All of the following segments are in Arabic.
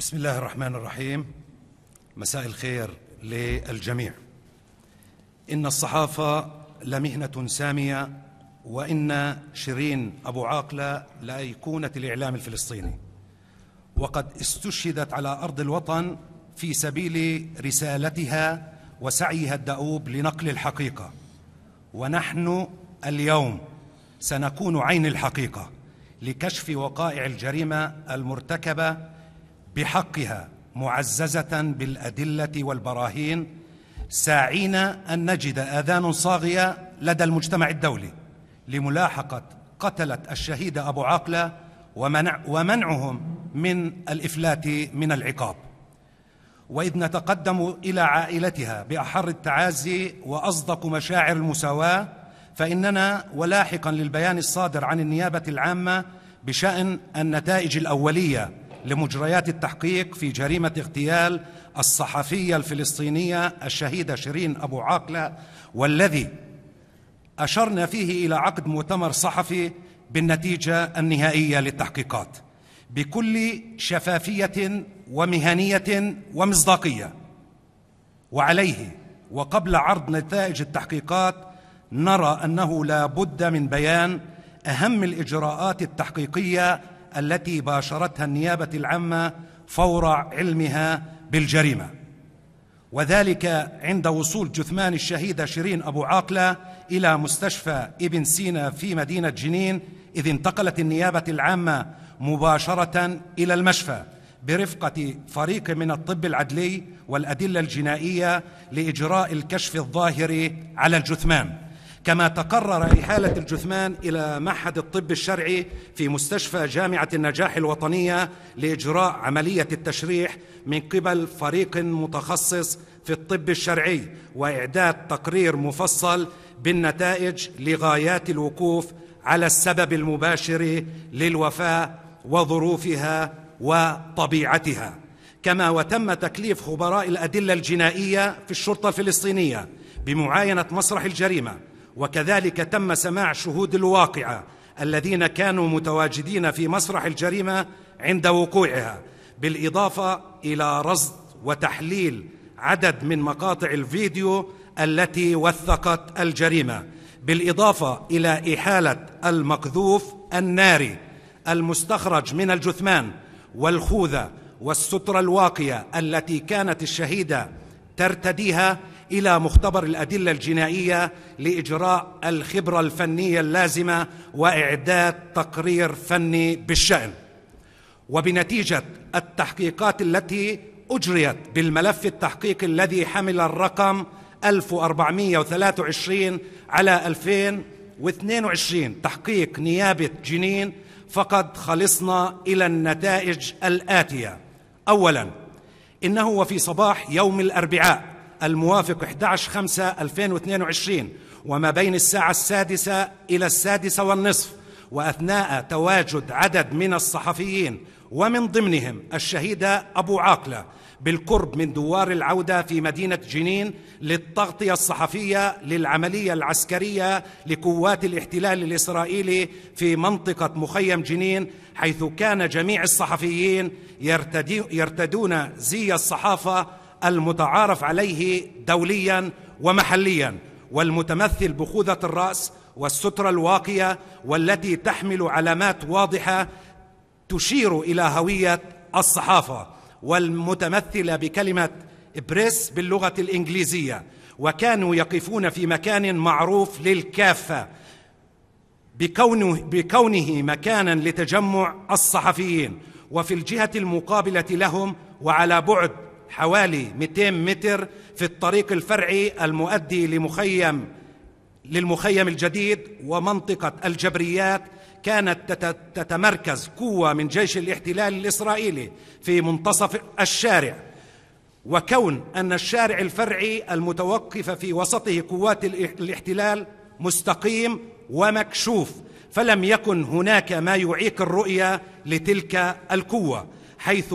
بسم الله الرحمن الرحيم مساء الخير للجميع إن الصحافة لمهنة سامية وإن شيرين أبو عاقلة لأيقونة الإعلام الفلسطيني وقد استشهدت على أرض الوطن في سبيل رسالتها وسعيها الدؤوب لنقل الحقيقة ونحن اليوم سنكون عين الحقيقة لكشف وقائع الجريمة المرتكبة بحقها معززه بالادله والبراهين ساعين ان نجد اذان صاغيه لدى المجتمع الدولي لملاحقه قتله الشهيد ابو عقله ومنع ومنعهم من الافلات من العقاب واذ نتقدم الى عائلتها باحر التعازي واصدق مشاعر المساواه فاننا ولاحقا للبيان الصادر عن النيابه العامه بشان النتائج الاوليه لمجريات التحقيق في جريمة اغتيال الصحفية الفلسطينية الشهيدة شيرين أبو عاقلة والذي أشرنا فيه إلى عقد مؤتمر صحفي بالنتيجة النهائية للتحقيقات بكل شفافية ومهنية ومصداقية وعليه وقبل عرض نتائج التحقيقات نرى أنه لا بد من بيان أهم الإجراءات التحقيقية التي باشرتها النيابه العامه فور علمها بالجريمه وذلك عند وصول جثمان الشهيده شيرين ابو عاقله الى مستشفى ابن سينا في مدينه جنين اذ انتقلت النيابه العامه مباشره الى المشفى برفقه فريق من الطب العدلي والادله الجنائيه لاجراء الكشف الظاهر على الجثمان كما تقرر إحالة الجثمان إلى معهد الطب الشرعي في مستشفى جامعة النجاح الوطنية لإجراء عملية التشريح من قبل فريق متخصص في الطب الشرعي وإعداد تقرير مفصل بالنتائج لغايات الوقوف على السبب المباشر للوفاة وظروفها وطبيعتها كما وتم تكليف خبراء الأدلة الجنائية في الشرطة الفلسطينية بمعاينة مسرح الجريمة وكذلك تم سماع شهود الواقعه الذين كانوا متواجدين في مسرح الجريمه عند وقوعها بالاضافه الى رصد وتحليل عدد من مقاطع الفيديو التي وثقت الجريمه بالاضافه الى احاله المقذوف الناري المستخرج من الجثمان والخوذه والستره الواقيه التي كانت الشهيده ترتديها الى مختبر الادله الجنائيه لاجراء الخبره الفنيه اللازمه واعداد تقرير فني بالشان وبنتيجه التحقيقات التي اجريت بالملف التحقيقي الذي حمل الرقم 1423 على 2022 تحقيق نيابه جنين فقد خلصنا الى النتائج الاتيه اولا انه وفي صباح يوم الاربعاء الموافق 11 5 2022 وما بين الساعة السادسة إلى السادسة والنصف وأثناء تواجد عدد من الصحفيين ومن ضمنهم الشهيدة أبو عاقلة بالقرب من دوار العودة في مدينة جنين للتغطية الصحفية للعملية العسكرية لقوات الاحتلال الإسرائيلي في منطقة مخيم جنين حيث كان جميع الصحفيين يرتدون زي الصحافة المتعارف عليه دوليا ومحليا والمتمثل بخوذة الرأس والسترة الواقية والتي تحمل علامات واضحة تشير إلى هوية الصحافة والمتمثلة بكلمة بريس باللغة الإنجليزية وكانوا يقفون في مكان معروف للكافة بكونه, بكونه مكانا لتجمع الصحفيين وفي الجهة المقابلة لهم وعلى بعد حوالي 200 متر في الطريق الفرعي المؤدي لمخيم للمخيم الجديد ومنطقة الجبريات كانت تتمركز قوة من جيش الاحتلال الإسرائيلي في منتصف الشارع وكون أن الشارع الفرعي المتوقف في وسطه قوات الاحتلال مستقيم ومكشوف فلم يكن هناك ما يعيق الرؤية لتلك القوة حيث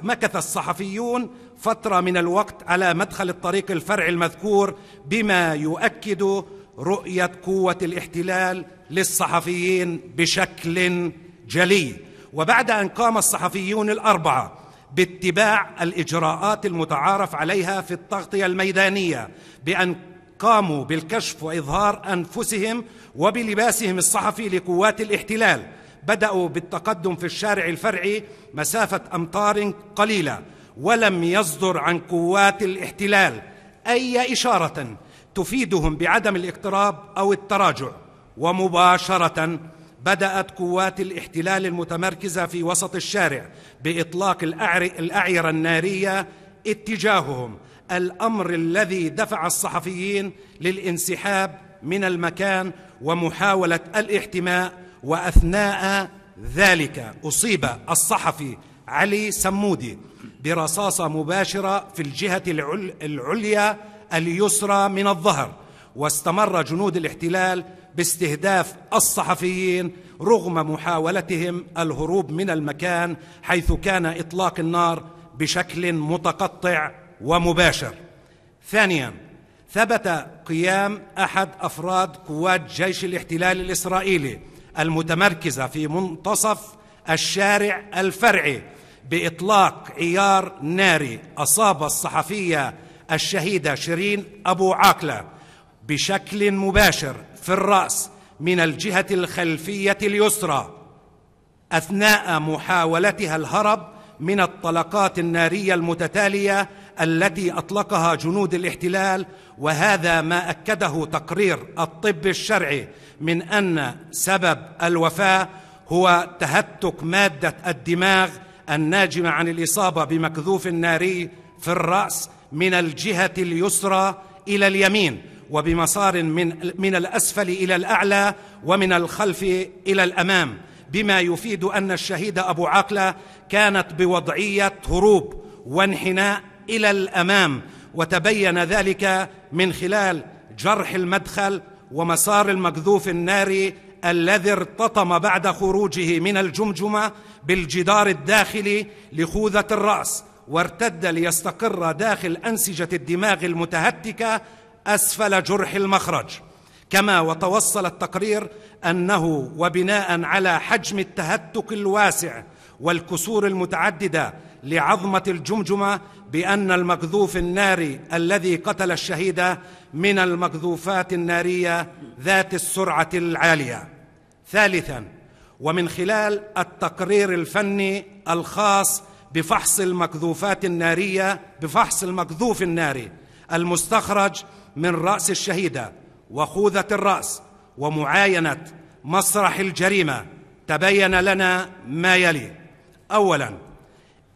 مكث الصحفيون فترة من الوقت على مدخل الطريق الفرع المذكور بما يؤكد رؤية قوة الاحتلال للصحفيين بشكل جلي وبعد أن قام الصحفيون الأربعة باتباع الإجراءات المتعارف عليها في التغطية الميدانية بأن قاموا بالكشف وإظهار أنفسهم وبلباسهم الصحفي لقوات الاحتلال بدأوا بالتقدم في الشارع الفرعي مسافة أمتار قليلة ولم يصدر عن قوات الاحتلال اي اشاره تفيدهم بعدم الاقتراب او التراجع ومباشره بدات قوات الاحتلال المتمركزه في وسط الشارع باطلاق الاعيره الناريه اتجاههم الامر الذي دفع الصحفيين للانسحاب من المكان ومحاوله الاحتماء واثناء ذلك اصيب الصحفي علي سمودي برصاصه مباشره في الجهه العليا اليسرى من الظهر واستمر جنود الاحتلال باستهداف الصحفيين رغم محاولتهم الهروب من المكان حيث كان اطلاق النار بشكل متقطع ومباشر ثانيا ثبت قيام احد افراد قوات جيش الاحتلال الاسرائيلي المتمركزه في منتصف الشارع الفرعي باطلاق عيار ناري اصاب الصحفيه الشهيده شيرين ابو عاقله بشكل مباشر في الراس من الجهه الخلفيه اليسرى اثناء محاولتها الهرب من الطلقات الناريه المتتاليه التي اطلقها جنود الاحتلال وهذا ما اكده تقرير الطب الشرعي من ان سبب الوفاه هو تهتك ماده الدماغ الناجمه عن الاصابه بمكذوف ناري في الراس من الجهه اليسرى الى اليمين وبمسار من من الاسفل الى الاعلى ومن الخلف الى الامام بما يفيد ان الشهيد ابو عقله كانت بوضعيه هروب وانحناء الى الامام وتبين ذلك من خلال جرح المدخل ومسار المكذوف الناري الذي ارتطم بعد خروجه من الجمجمة بالجدار الداخلي لخوذة الرأس وارتد ليستقر داخل أنسجة الدماغ المتهتكة أسفل جرح المخرج كما وتوصل التقرير أنه وبناء على حجم التهتك الواسع والكسور المتعددة لعظمة الجمجمة بأن المقذوف الناري الذي قتل الشهيدة من المقذوفات النارية ذات السرعة العالية ثالثا ومن خلال التقرير الفني الخاص بفحص المقذوفات النارية بفحص المقذوف الناري المستخرج من رأس الشهيدة وخوذة الرأس ومعاينة مسرح الجريمة تبين لنا ما يلي أولاً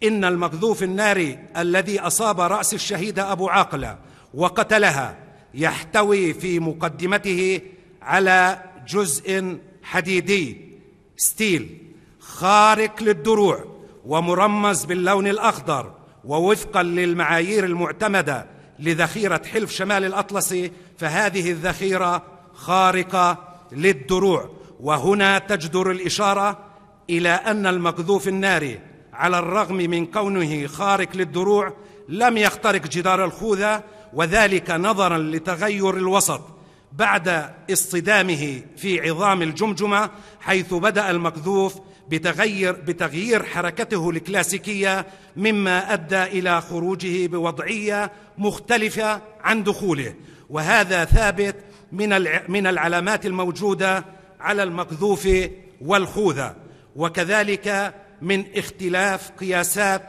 إن المقذوف الناري الذي أصاب رأس الشهيدة أبو عاقلة وقتلها يحتوي في مقدمته على جزء حديدي ستيل خارق للدروع ومرمز باللون الأخضر ووفقا للمعايير المعتمدة لذخيرة حلف شمال الأطلسي فهذه الذخيرة خارقة للدروع وهنا تجدر الإشارة إلى أن المقذوف الناري على الرغم من كونه خارق للدروع لم يخترق جدار الخوذة وذلك نظرا لتغير الوسط بعد اصطدامه في عظام الجمجمة حيث بدأ المكذوف بتغير, بتغيير حركته الكلاسيكية مما أدى إلى خروجه بوضعية مختلفة عن دخوله وهذا ثابت من العلامات الموجودة على المكذوف والخوذة وكذلك من اختلاف قياسات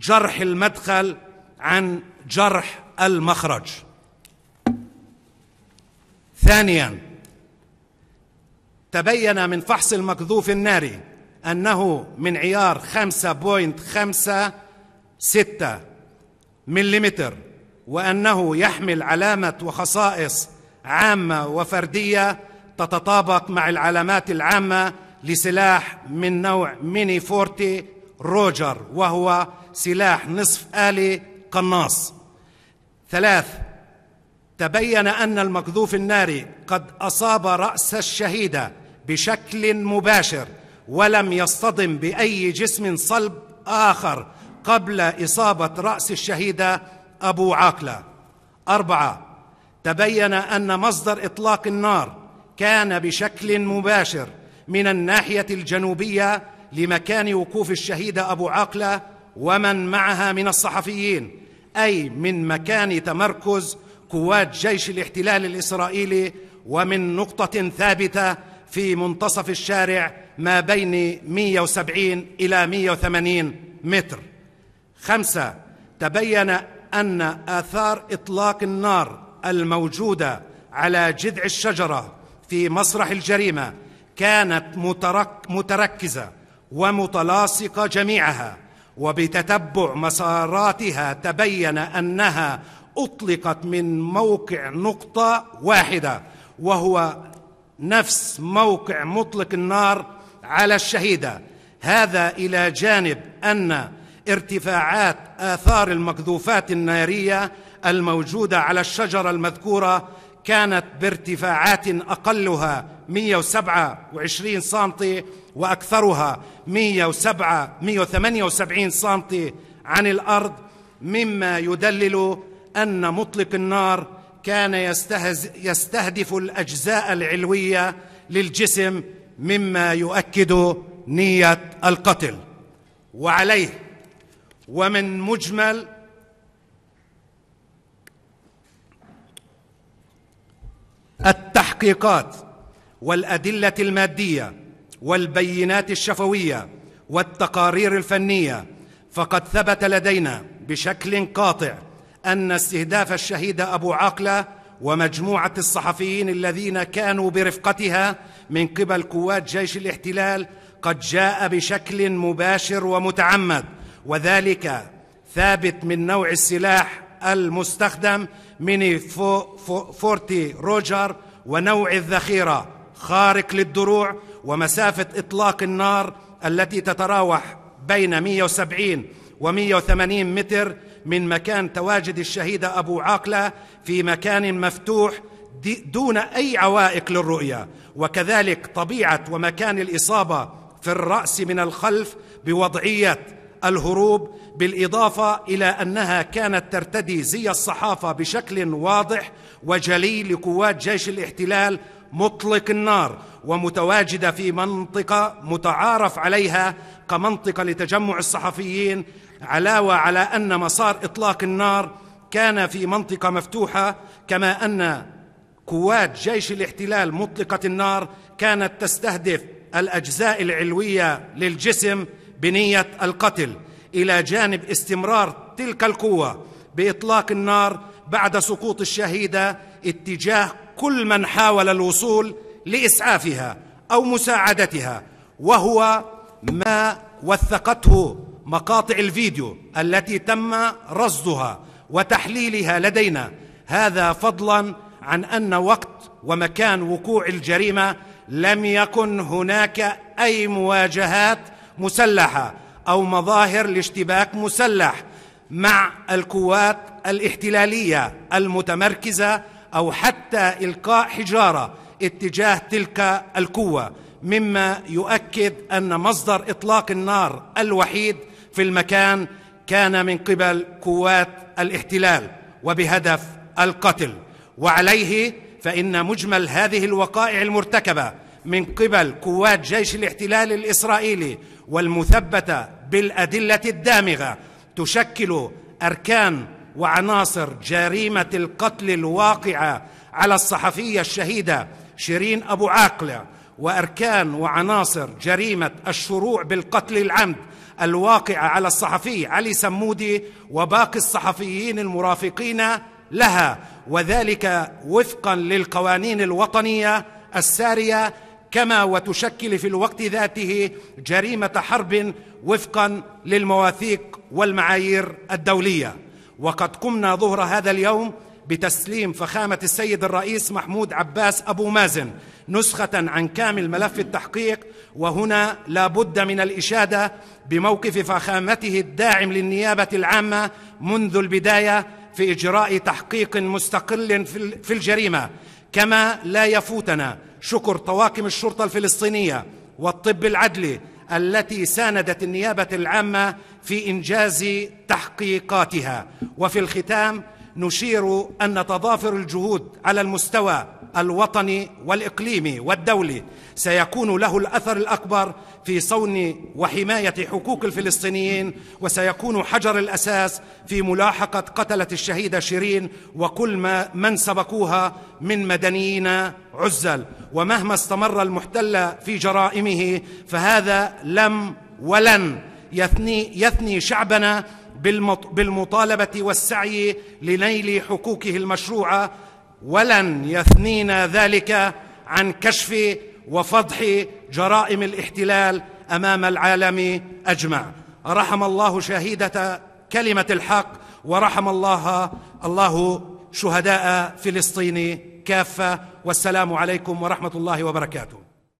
جرح المدخل عن جرح المخرج ثانيا تبين من فحص المكذوف الناري أنه من عيار 5.56 مليمتر وأنه يحمل علامة وخصائص عامة وفردية تتطابق مع العلامات العامة لسلاح من نوع ميني فورتي روجر وهو سلاح نصف آلي قناص ثلاث تبين أن المقذوف الناري قد أصاب رأس الشهيدة بشكل مباشر ولم يصطدم بأي جسم صلب آخر قبل إصابة رأس الشهيدة أبو عاقلة أربعة تبين أن مصدر إطلاق النار كان بشكل مباشر من الناحيه الجنوبيه لمكان وقوف الشهيده ابو عاقله ومن معها من الصحفيين اي من مكان تمركز قوات جيش الاحتلال الاسرائيلي ومن نقطه ثابته في منتصف الشارع ما بين 170 الى 180 متر خمسه تبين ان اثار اطلاق النار الموجوده على جذع الشجره في مسرح الجريمه كانت مترك متركزه ومتلاصقه جميعها وبتتبع مساراتها تبين انها اطلقت من موقع نقطه واحده وهو نفس موقع مطلق النار على الشهيده هذا الى جانب ان ارتفاعات اثار المقذوفات الناريه الموجوده على الشجره المذكوره كانت بارتفاعات اقلها 127 سم وأكثرها 107 178 سم عن الأرض مما يدلل أن مطلق النار كان يستهدف الأجزاء العلوية للجسم مما يؤكد نية القتل وعليه ومن مجمل التحقيقات والادله الماديه والبينات الشفويه والتقارير الفنيه فقد ثبت لدينا بشكل قاطع ان استهداف الشهيد ابو عاقله ومجموعه الصحفيين الذين كانوا برفقتها من قبل قوات جيش الاحتلال قد جاء بشكل مباشر ومتعمد وذلك ثابت من نوع السلاح المستخدم ميني فورتي روجر ونوع الذخيره خارق للدروع ومسافة إطلاق النار التي تتراوح بين 170 و 180 متر من مكان تواجد الشهيدة أبو عاقلة في مكان مفتوح دون أي عوائق للرؤية وكذلك طبيعة ومكان الإصابة في الرأس من الخلف بوضعية الهروب بالإضافة إلى أنها كانت ترتدي زي الصحافة بشكل واضح وجلي لقوات جيش الاحتلال مطلق النار ومتواجده في منطقه متعارف عليها كمنطقه لتجمع الصحفيين علاوه على ان مسار اطلاق النار كان في منطقه مفتوحه كما ان قوات جيش الاحتلال مطلقه النار كانت تستهدف الاجزاء العلويه للجسم بنيه القتل الى جانب استمرار تلك القوه باطلاق النار بعد سقوط الشهيده اتجاه كل من حاول الوصول لاسعافها او مساعدتها وهو ما وثقته مقاطع الفيديو التي تم رصدها وتحليلها لدينا هذا فضلا عن ان وقت ومكان وقوع الجريمه لم يكن هناك اي مواجهات مسلحه او مظاهر لاشتباك مسلح مع القوات الاحتلاليه المتمركزه او حتى القاء حجاره اتجاه تلك القوه مما يؤكد ان مصدر اطلاق النار الوحيد في المكان كان من قبل قوات الاحتلال وبهدف القتل وعليه فان مجمل هذه الوقائع المرتكبه من قبل قوات جيش الاحتلال الاسرائيلي والمثبته بالادله الدامغه تشكل اركان وعناصر جريمه القتل الواقعه على الصحفيه الشهيده شيرين ابو عاقله واركان وعناصر جريمه الشروع بالقتل العمد الواقعه على الصحفي علي سمودي وباقي الصحفيين المرافقين لها وذلك وفقا للقوانين الوطنيه الساريه كما وتشكل في الوقت ذاته جريمه حرب وفقا للمواثيق والمعايير الدوليه وقد قمنا ظهر هذا اليوم بتسليم فخامة السيد الرئيس محمود عباس أبو مازن نسخة عن كامل ملف التحقيق وهنا لا بد من الإشادة بموقف فخامته الداعم للنيابة العامة منذ البداية في إجراء تحقيق مستقل في الجريمة كما لا يفوتنا شكر طواقم الشرطة الفلسطينية والطب العدلي التي ساندت النيابه العامه في انجاز تحقيقاتها وفي الختام نشير ان تضافر الجهود على المستوى الوطني والاقليمي والدولي سيكون له الاثر الاكبر في صون وحمايه حقوق الفلسطينيين وسيكون حجر الاساس في ملاحقه قتله الشهيده شيرين وكل ما من سبقوها من مدنيين عزل ومهما استمر المحتل في جرائمه فهذا لم ولن يثني يثني شعبنا بالمطالبه والسعي لنيل حقوقه المشروعه ولن يثنينا ذلك عن كشف وفضح جرائم الاحتلال امام العالم اجمع رحم الله شهيده كلمه الحق ورحم الله الله شهداء فلسطين كافه والسلام عليكم ورحمه الله وبركاته